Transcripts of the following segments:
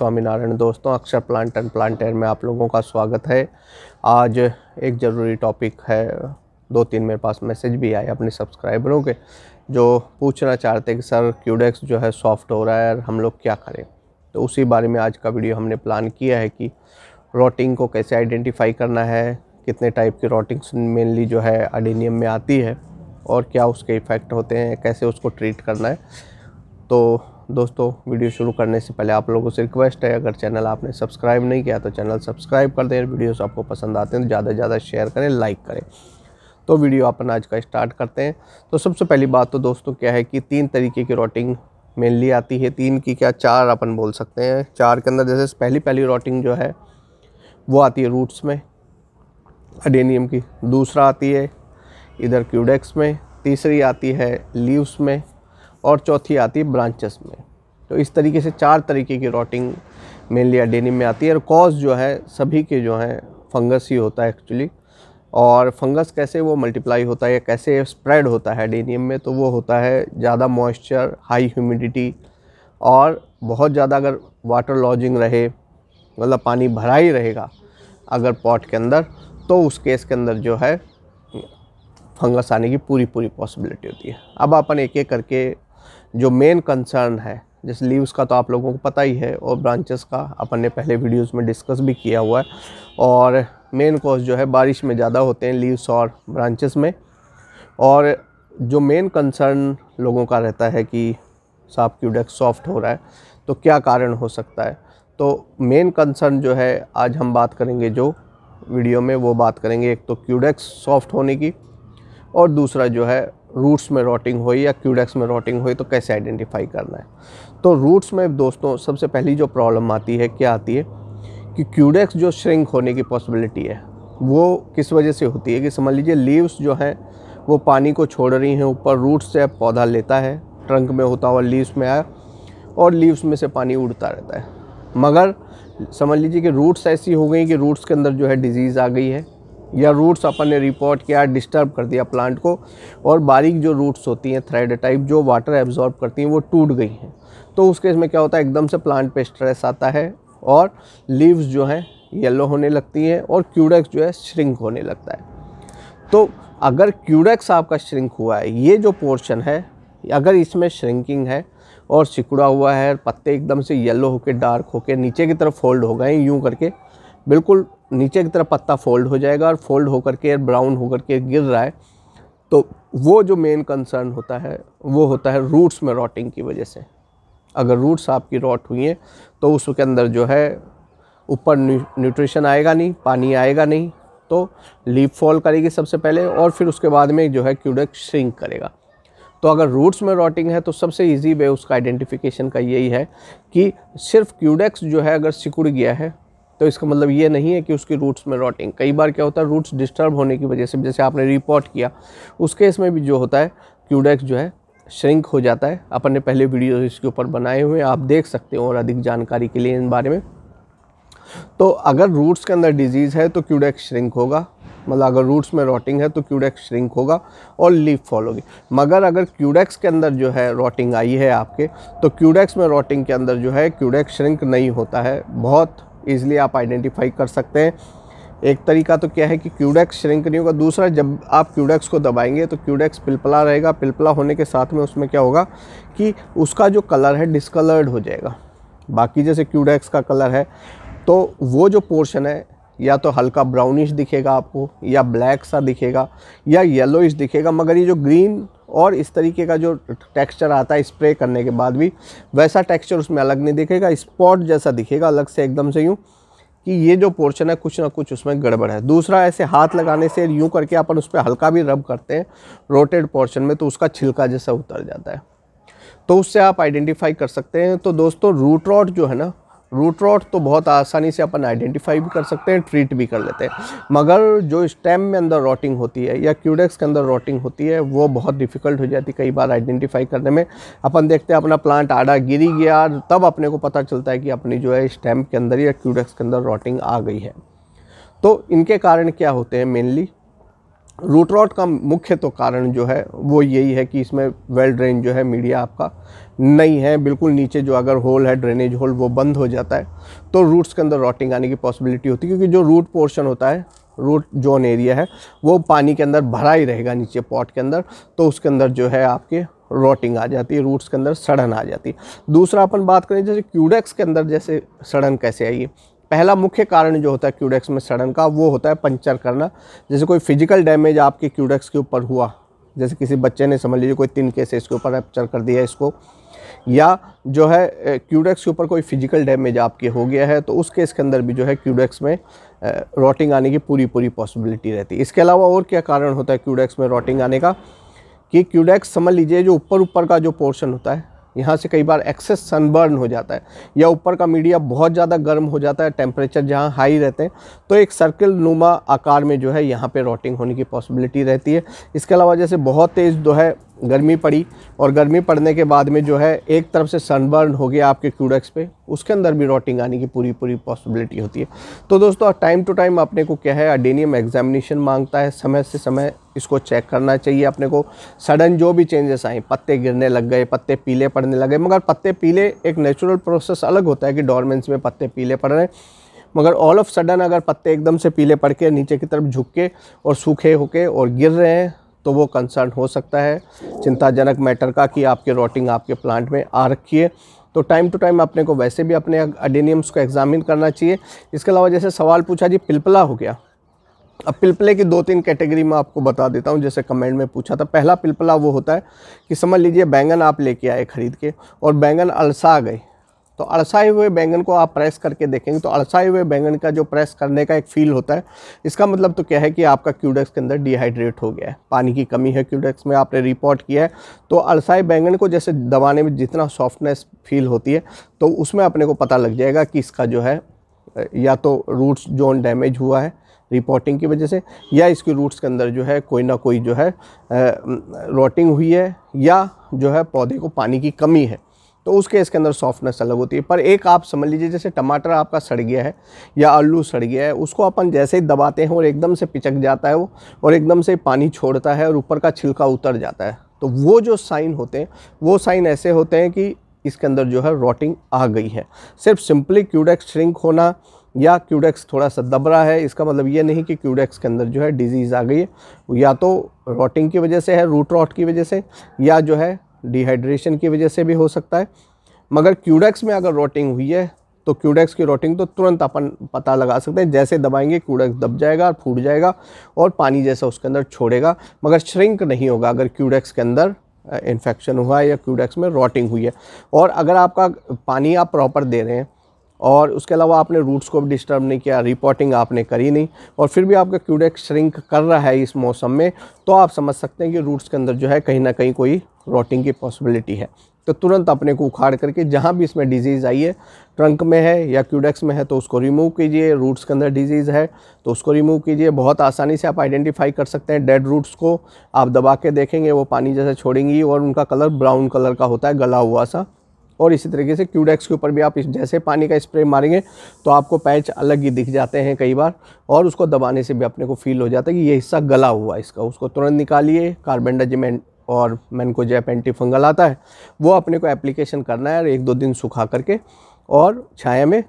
स्वामीनारायण दोस्तों अक्षर plant and प्लांटेर में आप लोगों का स्वागत है आज एक ज़रूरी टॉपिक है दो तीन मेरे पास मैसेज भी आए अपने सब्सक्राइबरों के जो पूछना चाहते कि सर क्यूडेक्स जो है सॉफ्ट हो रहा है और हम लोग क्या करें तो उसी बारे में आज का वीडियो हमने प्लान किया है कि रोटिंग को कैसे आइडेंटिफाई करना है कितने टाइप की रोटिंग्स मेनली जो है अडीनियम में आती है और क्या उसके इफ़ेक्ट होते हैं कैसे उसको ट्रीट करना है तो दोस्तों वीडियो शुरू करने से पहले आप लोगों से रिक्वेस्ट है अगर चैनल आपने सब्सक्राइब नहीं किया तो चैनल सब्सक्राइब कर दें वीडियोस आपको पसंद आते हैं तो ज़्यादा से ज़्यादा शेयर करें लाइक करें तो वीडियो अपन आज का स्टार्ट करते हैं तो सबसे पहली बात तो दोस्तों क्या है कि तीन तरीके की रोटिंग मेनली आती है तीन की क्या चार अपन बोल सकते हैं चार के अंदर जैसे पहली पहली रोटिंग जो है वो आती है रूट्स में अडेनियम की दूसरा आती है इधर क्यूडेक्स में तीसरी आती है लीव्स में और चौथी आती है ब्रांचेस में तो इस तरीके से चार तरीके की रोटिंग मेनली अडेनिम में आती है और कॉज जो है सभी के जो हैं फंगस ही होता है एक्चुअली और फंगस कैसे वो मल्टीप्लाई होता है या कैसे स्प्रेड होता है डेनियम में तो वो होता है ज़्यादा मॉइस्चर हाई ह्यूमिडिटी और बहुत ज़्यादा अगर वाटर लॉजिंग रहे मतलब पानी भरा ही रहेगा अगर पॉट के अंदर तो उस केस के अंदर जो है फंगस आने की पूरी पूरी पॉसिबिलिटी होती है अब अपन एक एक करके जो मेन कंसर्न है जैसे लीव्स का तो आप लोगों को पता ही है और ब्रांचेस का अपन ने पहले वीडियोस में डिस्कस भी किया हुआ है और मेन कॉज जो है बारिश में ज़्यादा होते हैं लीव्स और ब्रांचेस में और जो मेन कंसर्न लोगों का रहता है कि साफ क्यूडेक्स सॉफ्ट हो रहा है तो क्या कारण हो सकता है तो मेन कंसर्न जो है आज हम बात करेंगे जो वीडियो में वो बात करेंगे एक तो क्यूडेक्स सॉफ्ट होने की और दूसरा जो है रूट्स में रोटिंग हुई या क्यूडेक्स में रोटिंग हुई तो कैसे आइडेंटिफाई करना है तो रूट्स में दोस्तों सबसे पहली जो प्रॉब्लम आती है क्या आती है कि क्यूडेक्स जो श्रिंक होने की पॉसिबिलिटी है वो किस वजह से होती है कि समझ लीजिए लीव्स जो हैं वो पानी को छोड़ रही हैं ऊपर रूट्स से पौधा लेता है ट्रंक में होता हुआ लीव्स में आया और लीव्स में से पानी उड़ता रहता है मगर समझ लीजिए कि रूट्स ऐसी हो गई कि रूट्स के अंदर जो है डिजीज़ आ गई है या रूट्स अपन ने रिपोर्ट किया डिस्टर्ब कर दिया प्लांट को और बारीक जो रूट्स होती हैं थ्रेड टाइप जो वाटर एब्जॉर्ब करती हैं वो टूट गई हैं तो उस केस में क्या होता है एकदम से प्लांट पे स्ट्रेस आता है और लीव्स जो हैं येलो होने लगती हैं और क्यूडेक्स जो है श्रिंक होने लगता है तो अगर क्यूडेक्स आपका श्रिंक हुआ है ये जो पोर्शन है अगर इसमें श्रिंकिंग है और सिकुड़ा हुआ है पत्ते एकदम से येलो होकर डार्क होकर नीचे की तरफ फोल्ड हो गए यूँ करके बिल्कुल नीचे की तरफ पत्ता फोल्ड हो जाएगा और फोल्ड होकर के ब्राउन होकर के गिर रहा है तो वो जो मेन कंसर्न होता है वो होता है रूट्स में रॉटिंग की वजह से अगर रूट्स आपकी रॉट हुई हैं तो उसके अंदर जो है ऊपर न्यूट्रिशन आएगा नहीं पानी आएगा नहीं तो लीप फॉल करेगी सबसे पहले और फिर उसके बाद में जो है क्यूडक श्रिंक करेगा तो अगर रूट्स में रॉटिंग है तो सबसे इजी वे उसका आइडेंटिफिकेशन का यही है कि सिर्फ क्यूडेक्स जो है अगर सिकुड़ गया है तो इसका मतलब ये नहीं है कि उसकी रूट्स में रॉटिंग कई बार क्या होता है रूट्स डिस्टर्ब होने की वजह से जैसे आपने रिपोर्ट किया उस केस में भी जो होता है क्यूडेक्स जो है श्रिंक हो जाता है अपन ने पहले वीडियो इसके ऊपर बनाए हुए आप देख सकते हो और अधिक जानकारी के लिए इन बारे में तो अगर रूट्स के अंदर डिजीज़ है तो क्यूडेक्स श्रिंक होगा मतलब अगर रूट्स में रॉटिंग है तो क्यूडेक्स श्रिंक होगा और लीफ फॉल होगी मगर अगर क्यूडेक्स के अंदर जो है रॉटिंग आई है आपके तो क्यूडेक्स में रॉटिंग के अंदर जो है क्यूडेक्स श्रिंक नहीं होता है बहुत ईजिली आप आइडेंटिफाई कर सकते हैं एक तरीका तो क्या है कि क्यूडेक्स श्रिंक नहीं होगा दूसरा जब आप क्यूडेक्स को दबाएंगे तो क्यूडेक्स पिलपला रहेगा पिलपला होने के साथ में उसमें क्या होगा कि उसका जो कलर है डिसकलर्ड हो जाएगा बाकी जैसे क्यूडेक्स का कलर है तो वो जो पोर्शन है या तो हल्का ब्राउनिश दिखेगा आपको या ब्लैक सा दिखेगा या येलोइश दिखेगा मगर ये जो ग्रीन और इस तरीके का जो टेक्सचर आता है स्प्रे करने के बाद भी वैसा टेक्सचर उसमें अलग नहीं दिखेगा स्पॉट जैसा दिखेगा अलग से एकदम से यूँ कि ये जो पोर्शन है कुछ ना कुछ उसमें गड़बड़ है दूसरा ऐसे हाथ लगाने से यूँ करके अपन उस पर हल्का भी रब करते हैं रोटेड पोर्शन में तो उसका छिलका जैसा उतर जाता है तो उससे आप आइडेंटिफाई कर सकते हैं तो दोस्तों रूट रॉट जो है ना रूट रॉट तो बहुत आसानी से अपन आइडेंटिफाई भी कर सकते हैं ट्रीट भी कर लेते हैं मगर जो स्टेम में अंदर रॉटिंग होती है या क्यूडेक्स के अंदर रॉटिंग होती है वो बहुत डिफ़िकल्ट हो जाती है कई बार आइडेंटिफाई करने में अपन देखते हैं अपना प्लांट आड़ा गिरी गया तब अपने को पता चलता है कि अपनी जो है स्टेम के अंदर या क्यूडेक्स के अंदर रॉटिंग आ गई है तो इनके कारण क्या होते हैं मेनली रूट रॉट का मुख्य तो कारण जो है वो यही है कि इसमें वेल ड्रेन जो है मीडिया आपका नहीं है बिल्कुल नीचे जो अगर होल है ड्रेनेज होल वो बंद हो जाता है तो रूट्स के अंदर रॉटिंग आने की पॉसिबिलिटी होती है क्योंकि जो रूट पोर्शन होता है रूट जोन एरिया है वो पानी के अंदर भरा ही रहेगा नीचे पॉट के अंदर तो उसके अंदर जो है आपके रोटिंग आ जाती है रूट्स के अंदर सड़न आ जाती है दूसरा अपन बात करें जैसे क्यूडेक्स के अंदर जैसे सड़न कैसे आई है पहला मुख्य कारण जो होता है क्यूडेक्स में सड़न का वो होता है पंचर करना जैसे कोई फिजिकल डैमेज आपके क्यूडेक्स के ऊपर हुआ जैसे किसी बच्चे ने समझ लीजिए कोई तीन केस इसके ऊपर रेप्चर कर दिया इसको या जो है क्यूडेक्स के ऊपर कोई फिजिकल डैमेज आपके हो गया है तो उस केस के अंदर भी जो है क्यूडेक्स में रॉटिंग आने की पूरी पूरी पॉसिबिलिटी रहती है इसके अलावा और क्या कारण होता है क्यूडेक्स में रॉटिंग आने का कि क्यूडेक्स समझ लीजिए जो ऊपर ऊपर का जो पोर्शन होता है यहाँ से कई बार एक्सेस सनबर्न हो जाता है या ऊपर का मीडिया बहुत ज़्यादा गर्म हो जाता है टेम्परेचर जहाँ हाई रहते हैं तो एक सर्किल नुमा आकार में जो है यहाँ पे रोटिंग होने की पॉसिबिलिटी रहती है इसके अलावा जैसे बहुत तेज़ जो है गर्मी पड़ी और गर्मी पड़ने के बाद में जो है एक तरफ से सनबर्न हो गया आपके क्यूडक्स पे उसके अंदर भी रोटिंग आने की पूरी पूरी पॉसिबिलिटी होती है तो दोस्तों टाइम टू टाइम अपने को क्या है अडेनियम एग्जामिनेशन मांगता है समय से समय इसको चेक करना चाहिए अपने को सडन जो भी चेंजेस आए पत्ते गिरने लग गए पत्ते पीले पड़ने लगे मगर पत्ते पीले एक नेचुरल प्रोसेस अलग होता है कि डॉर्मेंस में पत्ते पीले पड़ रहे हैं मगर ऑल ऑफ सडन अगर पत्ते एकदम से पीले पड़ के नीचे की तरफ झुक के और सूखे होके और गिर रहे हैं तो वो कंसर्न हो सकता है चिंताजनक मैटर का कि आपके रोटिंग आपके प्लांट में आ रखी है तो टाइम टू टाइम अपने को वैसे भी अपने अडेनियम्स को एग्जामिन करना चाहिए इसके अलावा जैसे सवाल पूछा जी पिलपला हो गया अब पिलपले की दो तीन कैटेगरी में आपको बता देता हूँ जैसे कमेंट में पूछा था पहला पिलपला वो होता है कि समझ लीजिए बैंगन आप लेके आए ख़रीद के और बैंगन अलसा गए तो अड़साए हुए बैंगन को आप प्रेस करके देखेंगे तो अड़साए हुए बैंगन का जो प्रेस करने का एक फील होता है इसका मतलब तो क्या है कि आपका क्यूडेक्स के अंदर डिहाइड्रेट हो गया है पानी की कमी है क्यूडेक्स में आपने रिपोर्ट किया है तो अड़साए बैंगन को जैसे दबाने में जितना सॉफ्टनेस फील होती है तो उसमें अपने को पता लग जाएगा कि इसका जो है या तो रूट्स जोन डैमेज हुआ है रिपोर्टिंग की वजह से या इसके रूट्स के अंदर जो है कोई ना कोई जो है रोटिंग हुई है या जो है पौधे को पानी की कमी है तो उसके इसके अंदर सॉफ्टनेस अलग होती है पर एक आप समझ लीजिए जैसे टमाटर आपका सड़ गया है या आलू सड़ गया है उसको अपन जैसे ही दबाते हैं और एकदम से पिचक जाता है वो और एकदम से पानी छोड़ता है और ऊपर का छिलका उतर जाता है तो वो जो साइन होते हैं वो साइन ऐसे होते हैं कि इसके अंदर जो है रॉटिंग आ गई है सिर्फ सिंपली क्यूडेक्स श्रिंक होना या क्यूडेक्स थोड़ा सा दब रहा है इसका मतलब ये नहीं कि क्यूडेक्स के अंदर जो है डिजीज़ आ गई है या तो रॉटिंग की वजह से है रूट रॉट की वजह से या जो है डिहाइड्रेशन की वजह से भी हो सकता है मगर क्यूडेक्स में अगर रोटिंग हुई है तो क्यूडेक्स की रोटिंग तो तुरंत अपन पता लगा सकते हैं जैसे दबाएंगे क्यूडेक्स दब जाएगा और फूट जाएगा और पानी जैसा उसके अंदर छोड़ेगा मगर श्रिंक नहीं होगा अगर क्यूडेक्स के अंदर इन्फेक्शन हुआ है या क्यूडेक्स में रोटिंग हुई है और अगर आपका पानी आप प्रॉपर दे रहे हैं और उसके अलावा आपने रूट्स को भी डिस्टर्ब नहीं किया रिपोर्टिंग आपने करी नहीं और फिर भी आपका क्यूडेक्स श्रिंक कर रहा है इस मौसम में तो आप समझ सकते हैं कि रूट्स के अंदर जो है कहीं ना कहीं कोई रोटिंग की पॉसिबिलिटी है तो तुरंत अपने को उखाड़ करके जहाँ भी इसमें डिजीज़ आई है ट्रंक में है या क्यूडेक्स में है तो उसको रिमूव कीजिए रूट्स के अंदर डिजीज़ है तो उसको रिमूव कीजिए बहुत आसानी से आप आइडेंटिफाई कर सकते हैं डेड रूट्स को आप दबा के देखेंगे वो पानी जैसे छोड़ेंगी और उनका कलर ब्राउन कलर का होता है गला हुआ सा और इसी तरीके से क्यूडेक्स के ऊपर भी आप जैसे पानी का स्प्रे मारेंगे तो आपको पैच अलग ही दिख जाते हैं कई बार और उसको दबाने से भी अपने को फील हो जाता है कि ये हिस्सा गला हुआ इसका उसको तुरंत निकालिए कार्बन डाइजेमेंट और मैन जैप एंटी फंगल आता है वो अपने को एप्लीकेशन करना है और एक दो दिन सुखा करके और छाया में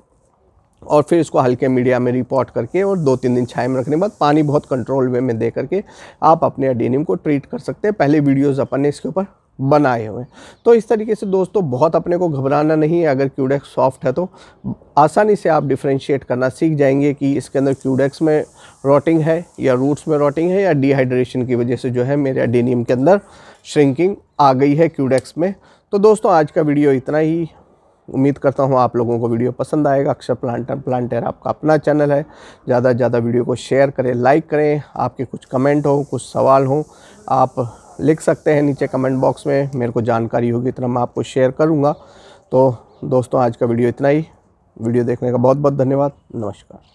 और फिर इसको हल्के मीडिया में रिपोर्ट करके और दो तीन दिन छाया में रखने के बाद पानी बहुत कंट्रोल वे में दे करके आप अपने एडेनियम को ट्रीट कर सकते हैं पहले वीडियोज़ अपन ने इसके ऊपर बनाए हुए हैं तो इस तरीके से दोस्तों बहुत अपने को घबराना नहीं है अगर क्यूडेक्स सॉफ्ट e है तो आसानी से आप डिफ्रेंशिएट करना सीख जाएंगे कि इसके अंदर क्यूडेक्स e में रोटिंग है या रूट्स में रोटिंग है या डिहाइड्रेशन की वजह से जो है मेरे एडेनियम के अंदर श्रिंकिंग आ गई है क्यूडेक्स e में तो दोस्तों आज का वीडियो इतना ही उम्मीद करता हूँ आप लोगों को वीडियो पसंद आएगा अक्षर प्लांटर प्लांटर आपका अपना चैनल है ज़्यादा से ज़्यादा वीडियो को शेयर करें लाइक करें आपके कुछ कमेंट हो कुछ सवाल हो आप लिख सकते हैं नीचे कमेंट बॉक्स में मेरे को जानकारी होगी इतना मैं आपको शेयर करूँगा तो दोस्तों आज का वीडियो इतना ही वीडियो देखने का बहुत बहुत धन्यवाद नमस्कार